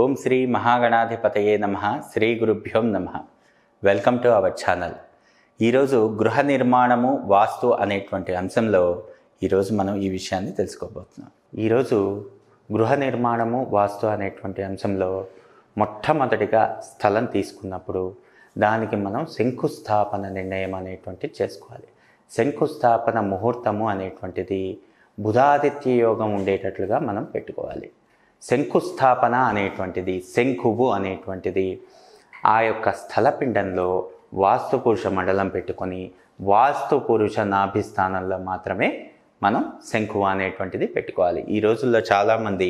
ఓం శ్రీ మహాగణాధిపతయే నమ శ్రీ గురుభ్యోం నమ వెల్కమ్ టు అవర్ ఛానల్ ఈరోజు గృహ నిర్మాణము వాస్తు అనేటువంటి అంశంలో ఈరోజు మనం ఈ విషయాన్ని తెలుసుకోబోతున్నాం ఈరోజు గృహ నిర్మాణము వాస్తు అనేటువంటి అంశంలో మొట్టమొదటిగా స్థలం తీసుకున్నప్పుడు దానికి మనం శంకుస్థాపన నిర్ణయం అనేటువంటి చేసుకోవాలి శంకుస్థాపన ముహూర్తము అనేటువంటిది బుధాదిత్య యోగం ఉండేటట్లుగా మనం పెట్టుకోవాలి శంకుస్థాపన అనేటువంటిది శంఖువు అనేటువంటిది ఆ యొక్క స్థలపిండంలో వాస్తు పురుష మండలం పెట్టుకొని వాస్తు పురుష నాభిస్థానంలో మాత్రమే మనం శంఖువ అనేటువంటిది పెట్టుకోవాలి ఈ రోజుల్లో చాలామంది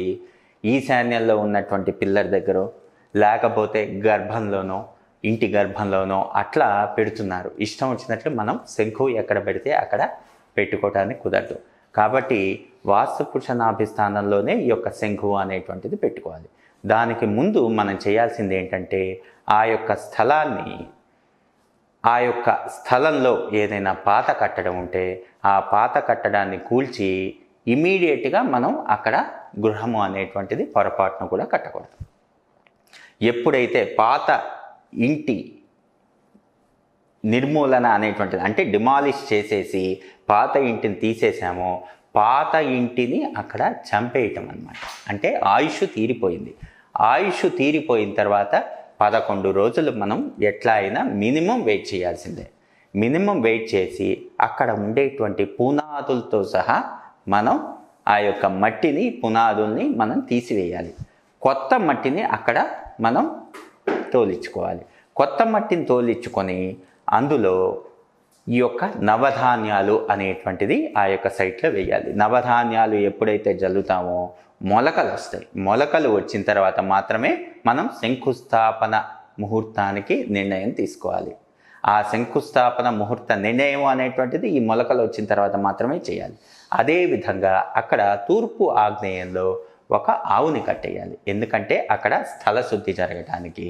ఈశాన్యంలో ఉన్నటువంటి పిల్లర్ దగ్గర లేకపోతే గర్భంలోనో ఇంటి గర్భంలోనో అట్లా పెడుతున్నారు ఇష్టం వచ్చినట్లు మనం శంఖువు ఎక్కడ పెడితే అక్కడ పెట్టుకోవటానికి కుదరదు కాబట్టి వాస్తుపురుష నాభిస్థానంలోనే ఈ యొక్క శంఖువు అనేటువంటిది పెట్టుకోవాలి దానికి ముందు మనం చేయాల్సింది ఏంటంటే ఆ యొక్క స్థలాన్ని ఆ యొక్క స్థలంలో ఏదైనా పాత కట్టడం ఉంటే ఆ పాత కట్టడాన్ని కూల్చి ఇమీడియట్గా మనం అక్కడ గృహము అనేటువంటిది పొరపాటును కూడా కట్టకూడదు ఎప్పుడైతే పాత ఇంటి నిర్మూలన అనేటువంటిది అంటే డిమాలిష్ చేసేసి పాత ఇంటిని తీసేసామో పాత ఇంటిని అక్కడ చంపేయటం అనమాట అంటే ఆయుష్ తీరిపోయింది ఆయుష్ తీరిపోయిన తర్వాత పదకొండు రోజులు మనం ఎట్లా అయినా మినిమం వెయిట్ చేయాల్సిందే మినిమం వెయిట్ చేసి అక్కడ ఉండేటువంటి పునాదులతో సహా మనం ఆ యొక్క మట్టిని పునాదుల్ని మనం తీసివేయాలి కొత్త మట్టిని అక్కడ మనం తోలించుకోవాలి కొత్త మట్టిని తోలించుకొని అందులో ఈ యొక్క నవధాన్యాలు అనేటువంటిది ఆ యొక్క సైట్లో వేయాలి నవధాన్యాలు ఎప్పుడైతే జల్లుతామో మొలకలు వస్తాయి మొలకలు వచ్చిన తర్వాత మాత్రమే మనం శంకుస్థాపన ముహూర్తానికి నిర్ణయం తీసుకోవాలి ఆ శంకుస్థాపన ముహూర్త నిర్ణయం అనేటువంటిది ఈ మొలకలు వచ్చిన తర్వాత మాత్రమే చేయాలి అదేవిధంగా అక్కడ తూర్పు ఆగ్నేయంలో ఒక ఆవుని కట్టేయాలి ఎందుకంటే అక్కడ స్థల శుద్ధి జరగడానికి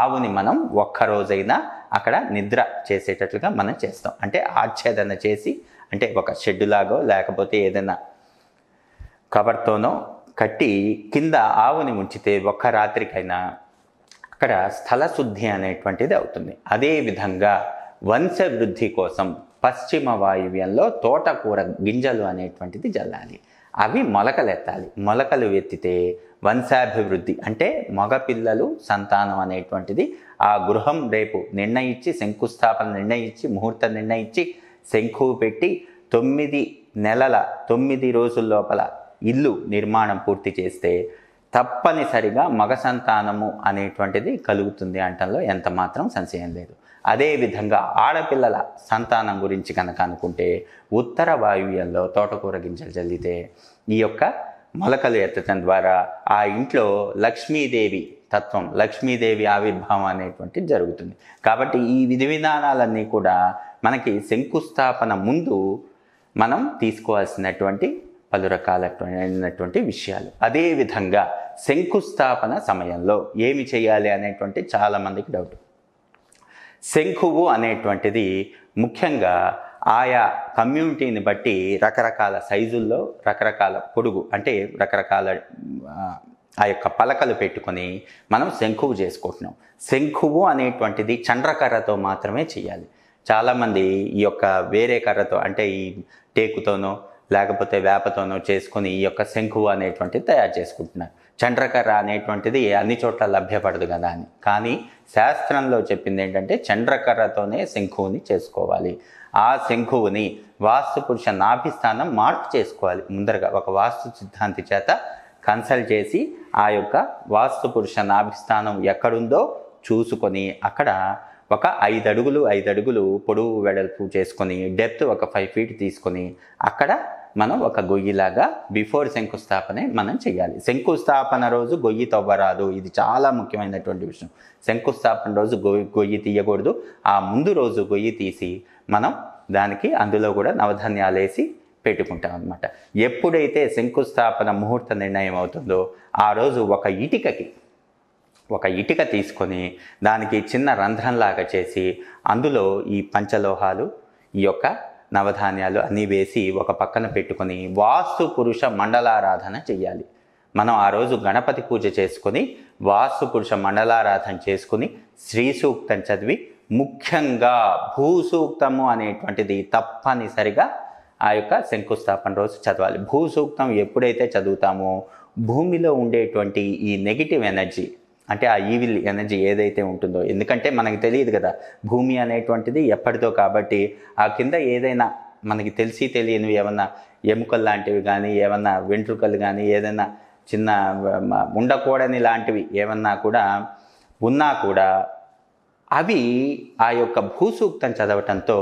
ఆవుని మనం ఒక్కరోజైనా అక్కడ నిద్ర చేసేటట్లుగా మనం చేస్తాం అంటే ఆచ్ఛేదన చేసి అంటే ఒక షెడ్డులాగో లేకపోతే ఏదైనా కవర్తోనో కట్టి కింద ఆవుని ఉంచితే ఒక్క రాత్రికైనా అక్కడ స్థల శుద్ధి అనేటువంటిది అవుతుంది అదేవిధంగా వంశవృద్ధి కోసం పశ్చిమ వాయువ్యంలో తోటకూర గింజలు అనేటువంటిది జల్లాలి అవి మొలకలెత్తాలి మొలకలు ఎత్తితే వంశాభివృద్ధి అంటే మగపిల్లలు సంతానం అనేటువంటిది ఆ గృహం రేపు నిర్ణయించి శంకుస్థాపన నిర్ణయించి ముహూర్తం నిర్ణయించి శంకు పెట్టి తొమ్మిది నెలల తొమ్మిది రోజుల లోపల ఇల్లు నిర్మాణం పూర్తి చేస్తే తప్పనిసరిగా మగ సంతానము అనేటువంటిది కలుగుతుంది అంటంలో ఎంత మాత్రం సంశయం లేదు అదేవిధంగా ఆడపిల్లల సంతానం గురించి కనుక అనుకుంటే ఉత్తర వాయువ్యంలో తోటకూర గింజలు చల్లితే ఈ యొక్క మొలకలు ఎత్తడం ద్వారా ఆ ఇంట్లో లక్ష్మీదేవి తత్వం లక్ష్మీదేవి ఆవిర్భావం అనేటువంటిది జరుగుతుంది కాబట్టి ఈ విధి విధానాలన్నీ కూడా మనకి శంకుస్థాపన ముందు మనం తీసుకోవాల్సినటువంటి పలు రకాలైనటువంటి విషయాలు అదేవిధంగా శంకుస్థాపన సమయంలో ఏమి చేయాలి అనేటువంటి చాలామందికి డౌట్ శంఖువు అనేటువంటిది ముఖ్యంగా ఆయా కమ్యూనిటీని బట్టి రకరకాల సైజుల్లో రకరకాల పొడుగు అంటే రకరకాల ఆ యొక్క పలకలు పెట్టుకొని మనం శంఖువు చేసుకుంటున్నాం శంఖువు అనేటువంటిది చండ్రకర్రతో మాత్రమే చేయాలి చాలామంది ఈ యొక్క వేరే కర్రతో అంటే ఈ టేకుతోనో లేకపోతే వేపతోనో చేసుకొని ఈ యొక్క శంఖువు అనేటువంటిది తయారు చేసుకుంటున్నారు చంద్రకర్ర అనేటువంటిది అన్ని చోట్ల లభ్యపడదు కదా అని కానీ శాస్త్రంలో చెప్పింది ఏంటంటే చంద్రకర్రతోనే శంఖువుని చేసుకోవాలి ఆ శంఖువుని వాస్తు పురుష నాభిస్థానం మార్పు చేసుకోవాలి ముందరగా ఒక వాస్తు సిద్ధాంతి చేత కన్సల్ట్ చేసి ఆ యొక్క వాస్తు పురుష నాభిస్థానం ఎక్కడుందో చూసుకొని అక్కడ ఒక ఐదు అడుగులు ఐదు అడుగులు పొడవు వెడల్పు చేసుకొని డెప్త్ ఒక ఫైవ్ ఫీట్ తీసుకొని అక్కడ మనం ఒక గొయ్యిలాగా బిఫోర్ శంకుస్థాపనే మనం చేయాలి శంకుస్థాపన రోజు గొయ్యి తవ్వరాదు ఇది చాలా ముఖ్యమైనటువంటి విషయం శంకుస్థాపన రోజు గొయ్యి గొయ్యి తీయకూడదు ఆ ముందు రోజు గొయ్యి తీసి మనం దానికి అందులో కూడా నవధాన్యాలు వేసి పెట్టుకుంటాం అనమాట ఎప్పుడైతే శంకుస్థాపన ముహూర్త నిర్ణయం అవుతుందో ఆ రోజు ఒక ఇటుకకి ఒక ఇటుక తీసుకొని దానికి చిన్న రంధ్రంలాగా చేసి అందులో ఈ పంచలోహాలు ఈ యొక్క నవధాన్యాలు అన్నీ వేసి ఒక పక్కన పెట్టుకొని వాస్తు పురుష మండలారాధన చెయ్యాలి మనం ఆ రోజు గణపతి పూజ చేసుకుని వాస్తు పురుష మండలారాధన చేసుకుని శ్రీ సూక్తం చదివి ముఖ్యంగా భూసూక్తము అనేటువంటిది తప్పనిసరిగా ఆ యొక్క శంకుస్థాపన రోజు చదవాలి భూసూక్తం ఎప్పుడైతే చదువుతామో భూమిలో ఉండేటువంటి ఈ నెగిటివ్ ఎనర్జీ అంటే ఆ ఈవిల్ ఎనర్జీ ఏదైతే ఉంటుందో ఎందుకంటే మనకు తెలియదు కదా భూమి అనేటువంటిది ఎప్పటిదో కాబట్టి ఆ కింద ఏదైనా మనకి తెలిసి తెలియనివి ఏమన్నా ఎముకలు లాంటివి కానీ ఏమన్నా వెంట్రుకలు కానీ ఏదైనా చిన్న ఉండకూడని లాంటివి ఏమన్నా కూడా ఉన్నా కూడా అవి ఆ యొక్క భూసూక్తం చదవటంతో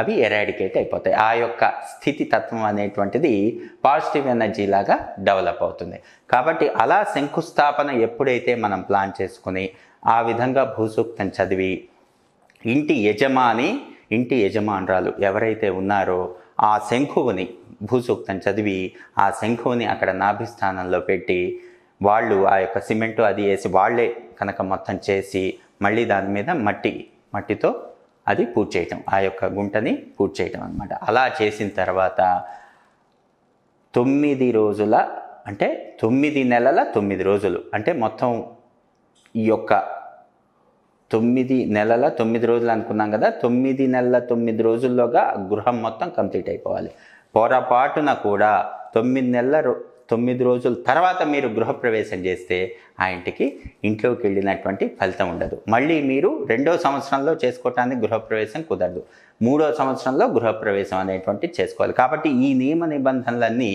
అవి ఎరాడికేట్ అయిపోతాయి ఆ యొక్క స్థితి తత్వం అనేటువంటిది పాజిటివ్ ఎనర్జీ లాగా డెవలప్ అవుతుంది కాబట్టి అలా శంకుస్థాపన ఎప్పుడైతే మనం ప్లాన్ చేసుకుని ఆ విధంగా భూసూక్తం చదివి ఇంటి యజమాని ఇంటి యజమానురాలు ఎవరైతే ఉన్నారో ఆ శంఖువుని భూసూక్తం చదివి ఆ శంఖువుని అక్కడ నాభిస్థానంలో పెట్టి వాళ్ళు ఆ యొక్క సిమెంటు అది వేసి వాళ్లే కనుక మొత్తం చేసి మళ్ళీ దాని మీద మట్టి మట్టితో అది పూజ చేయటం ఆ యొక్క గుంటని పూజ చేయటం అనమాట అలా చేసిన తర్వాత తొమ్మిది రోజుల అంటే తొమ్మిది నెలల తొమ్మిది రోజులు అంటే మొత్తం ఈ యొక్క తొమ్మిది నెలల తొమ్మిది రోజులు అనుకున్నాం కదా తొమ్మిది నెలల తొమ్మిది రోజుల్లోగా గృహం మొత్తం కంప్లీట్ అయిపోవాలి పొరపాటున కూడా తొమ్మిది నెలల తొమ్మిది రోజుల తర్వాత మీరు గృహప్రవేశం చేస్తే ఆ ఇంటికి ఇంట్లోకి వెళ్ళినటువంటి ఫలితం ఉండదు మళ్ళీ మీరు రెండో సంవత్సరంలో చేసుకోవటానికి గృహప్రవేశం కుదరదు మూడో సంవత్సరంలో గృహప్రవేశం అనేటువంటి చేసుకోవాలి కాబట్టి ఈ నియమ నిబంధనలన్నీ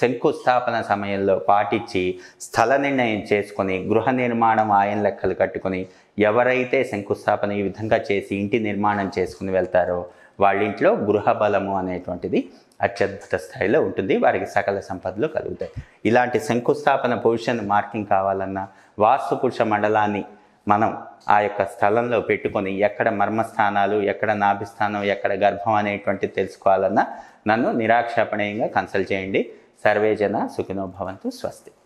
శంకుస్థాపన సమయంలో పాటించి స్థల నిర్ణయం చేసుకొని గృహ నిర్మాణం ఆయన లెక్కలు కట్టుకొని ఎవరైతే శంకుస్థాపన ఈ విధంగా చేసి ఇంటి నిర్మాణం చేసుకుని వెళ్తారో వాళ్ళింట్లో గృహ బలము అనేటువంటిది అత్యద్భుత స్థాయిలో ఉంటుంది వారికి సకల సంపదలు కలుగుతాయి ఇలాంటి శంకుస్థాపన పొజిషన్ మార్కింగ్ కావాలన్నా వాస్తుపురుష మండలాన్ని మనం ఆ యొక్క స్థలంలో పెట్టుకొని ఎక్కడ మర్మస్థానాలు ఎక్కడ నాభిస్థానం ఎక్కడ గర్భం అనేటువంటి తెలుసుకోవాలన్నా నన్ను నిరాక్షేపణీయంగా కన్సల్ట్ చేయండి సర్వేజన సుఖినోభవంతు స్వస్తి